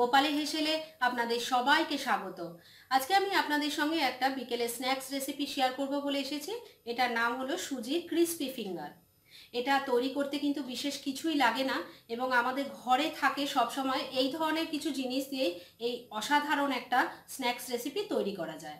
গোপালে হেসেলে আপনাদের সবাইকে স্বাগত আজকে আমি আপনাদের সঙ্গে একটা বিকেলে স্ন্যাক্স রেসিপি শেয়ার করব বলে এসেছি এটার নাম হলো সুজির ক্রিস্পি ফিঙ্গার এটা তৈরি করতে কিন্তু বিশেষ কিছুই লাগে না এবং আমাদের ঘরে থাকে সবসময় এই ধরনের কিছু জিনিস দিয়েই এই অসাধারণ একটা স্ন্যাক্স রেসিপি তৈরি করা যায়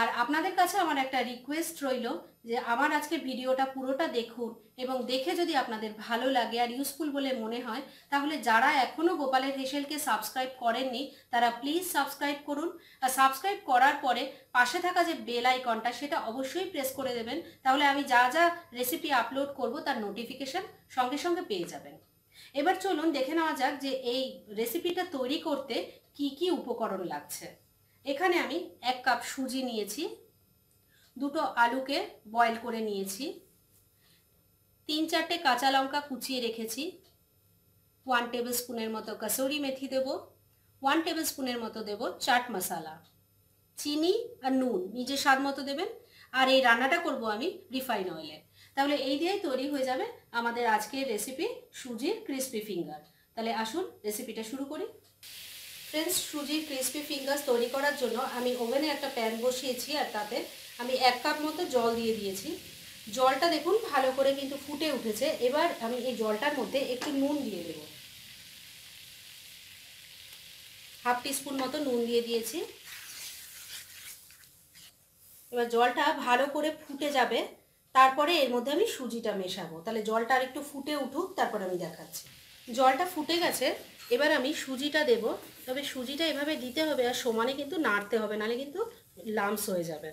আর আপনাদের কাছে আমার একটা রিকোয়েস্ট রইল যে আমার আজকের ভিডিওটা পুরোটা দেখুন এবং দেখে যদি আপনাদের ভালো লাগে আর ইউজফুল বলে মনে হয় তাহলে যারা এখনও গোপালের হেসেলকে সাবস্ক্রাইব করেননি তারা প্লিজ সাবস্ক্রাইব করুন আর সাবস্ক্রাইব করার পরে পাশে থাকা যে বেল আইকনটা সেটা অবশ্যই প্রেস করে দেবেন তাহলে আমি যা যা রেসিপি আপলোড করব তার নোটিফিকেশান সঙ্গে সঙ্গে পেয়ে যাবেন এবার চলুন দেখে নেওয়া যাক যে এই রেসিপিটা তৈরি করতে কি কি উপকরণ লাগছে এখানে আমি এক কাপ সুজি নিয়েছি দুটো আলুকে বয়ল করে নিয়েছি তিন চারটে কাঁচা লঙ্কা কুচিয়ে রেখেছি ওয়ান টেবিল স্পুনের মতো কাসৌরি মেথি দেব ওয়ান টেবিল স্পুনের মতো দেব চাট মশালা চিনি আর নুন নিজে স্বাদ মতো দেবেন আর এই রান্নাটা করব আমি রিফাইন অয়েলে তাহলে এই দিয়েই তৈরি হয়ে যাবে আমাদের আজকের রেসিপি সুজির ক্রিস্পি ফিঙ্গার তাহলে আসুন রেসিপিটা শুরু করি ফ্রেঞ্চ সুজির ক্রিসপি ফিঙ্গার্স তৈরি করার জন্য আমি ওভেনে একটা প্যান বসিয়েছি আর তাতে আমি এক কাপ মতো জল দিয়ে দিয়েছি জলটা দেখুন ভালো করে কিন্তু ফুটে উঠেছে এবার আমি এই জলটার মধ্যে একটু নুন দিয়ে দেব হাফ টিস্পুন মতো নুন দিয়ে দিয়েছি এবার জলটা ভালো করে ফুটে যাবে তারপরে এর মধ্যে আমি সুজিটা মেশাবো তাহলে জলটা আর একটু ফুটে উঠুক তারপর আমি দেখাচ্ছি জলটা ফুটে গেছে এবার আমি সুজিটা দেব তবে সুজিটা এভাবে দিতে হবে আর সমানে কিন্তু নাড়তে হবে নাহলে কিন্তু লামস হয়ে যাবে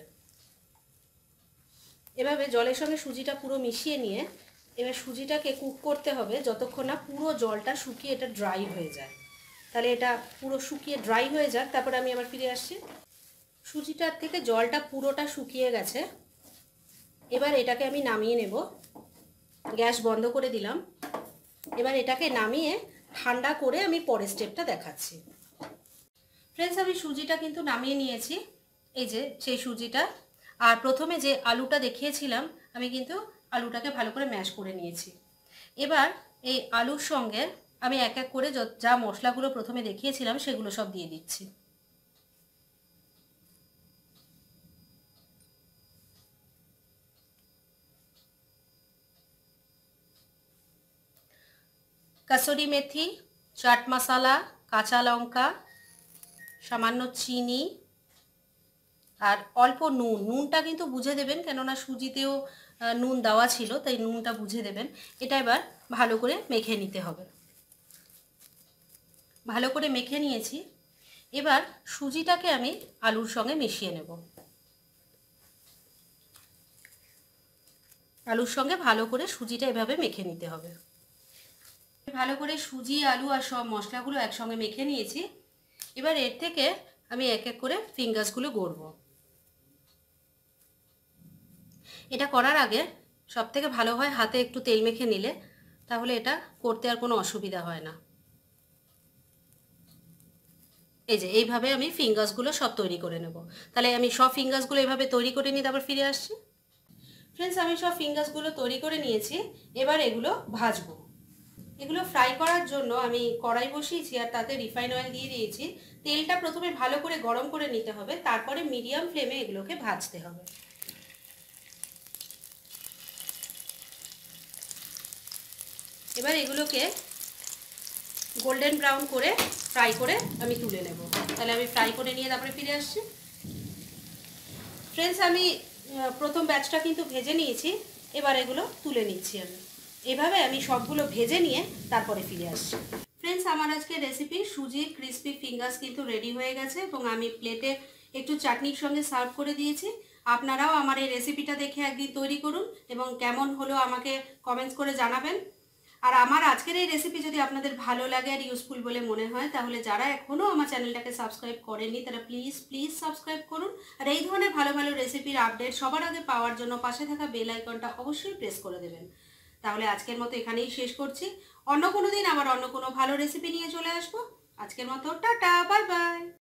এভাবে জলের সঙ্গে সুজিটা পুরো মিশিয়ে নিয়ে এবার সুজিটাকে কুক করতে হবে যতক্ষণ না পুরো জলটা শুকিয়ে এটা ড্রাই হয়ে যায় তাহলে এটা পুরো শুকিয়ে ড্রাই হয়ে যাক তারপরে আমি আবার ফিরে আসছি সুজিটার থেকে জলটা পুরোটা শুকিয়ে গেছে এবার এটাকে আমি নামিয়ে নেব গ্যাস বন্ধ করে দিলাম এবার এটাকে নামিয়ে ঠান্ডা করে আমি পরের স্টেপটা দেখাচ্ছি ফ্রেন্ডস আমি সুজিটা কিন্তু নামিয়ে নিয়েছি এই যে সেই সুজিটা আর প্রথমে যে আলুটা দেখিয়েছিলাম আমি কিন্তু আলুটাকে ভালো করে ম্যাশ করে নিয়েছি এবার এই আলুর সঙ্গে আমি এক এক করে যা মশলাগুলো প্রথমে দেখিয়েছিলাম সেগুলো সব দিয়ে দিচ্ছি কসুরি মেথি চাট মশলা কাঁচা লঙ্কা সামান্য চিনি আর অল্প নুন নুনটা কিন্তু বুঝে দেবেন কেননা সুজিতেও নুন দেওয়া ছিল তাই নুনটা বুঝে দেবেন এটা এবার ভালো করে মেখে নিতে হবে ভালো করে মেখে নিয়েছি এবার সুজিটাকে আমি আলুর সঙ্গে মিশিয়ে নেব আলুর সঙ্গে ভালো করে সুজিটা এভাবে মেখে নিতে হবে ভালো করে সুজি আলু আর সব মশলাগুলো একসঙ্গে মেখে নিয়েছি এবার এর থেকে আমি এক এক করে ফিঙ্গার্সগুলো গড়ব এটা করার আগে সব থেকে ভালো হয় হাতে একটু তেল মেখে নিলে তাহলে এটা করতে আর কোনো অসুবিধা হয় না এই যে এইভাবে আমি ফিঙ্গার্সগুলো সব তৈরি করে নেব তাহলে আমি সব ফিঙ্গার্সগুলো এভাবে তৈরি করে নিয়ে তারপর ফিরে আসছি ফ্রেন্ডস আমি সব ফিঙ্গার্সগুলো তৈরি করে নিয়েছি এবার এগুলো ভাজবো এগুলো ফ্রাই করার জন্য আমি কড়াই বসিয়েছি আর তাতে রিফাইন অয়েল দিয়ে দিয়েছি তেলটা প্রথমে ভালো করে গরম করে নিতে হবে তারপরে মিডিয়াম ফ্লেমে এগুলোকে ভাজতে হবে এবার এগুলোকে গোল্ডেন ব্রাউন করে ফ্রাই করে আমি তুলে নেব তাহলে আমি ফ্রাই করে নিয়ে তারপরে ফিরে আসছি ফ্রেন্ডস আমি প্রথম ব্যাচটা কিন্তু ভেজে নিয়েছি এবার এগুলো তুলে নিচ্ছি আমি এভাবে আমি সবগুলো ভেজে নিয়ে তারপরে ফিরে আসছি ফ্রেন্ডস আমার আজকে রেসিপি সুজির ক্রিসপি ফিঙ্গার্স কিন্তু রেডি হয়ে গেছে এবং আমি প্লেটে একটু চাটনির সঙ্গে সার্ভ করে দিয়েছি আপনারাও আমার এই রেসিপিটা দেখে একদিন তৈরি করুন এবং কেমন হলো আমাকে কমেন্টস করে জানাবেন আর আমার আজকের এই রেসিপি যদি আপনাদের ভালো লাগে আর ইউজফুল বলে মনে হয় তাহলে যারা এখনও আমার চ্যানেলটাকে সাবস্ক্রাইব করেনি তারা প্লিজ প্লিজ সাবস্ক্রাইব করুন আর এই ধরনের ভালো ভালো রেসিপির আপডেট সবার আগে পাওয়ার জন্য পাশে থাকা বেল আইকনটা অবশ্যই প্রেস করে দেবেন তাহলে আজকের মতো এখানেই শেষ করছি অন্য কোনো দিন আবার অন্য কোনো ভালো রেসিপি নিয়ে চলে আসবো আজকের মতো টাটা বাই বাই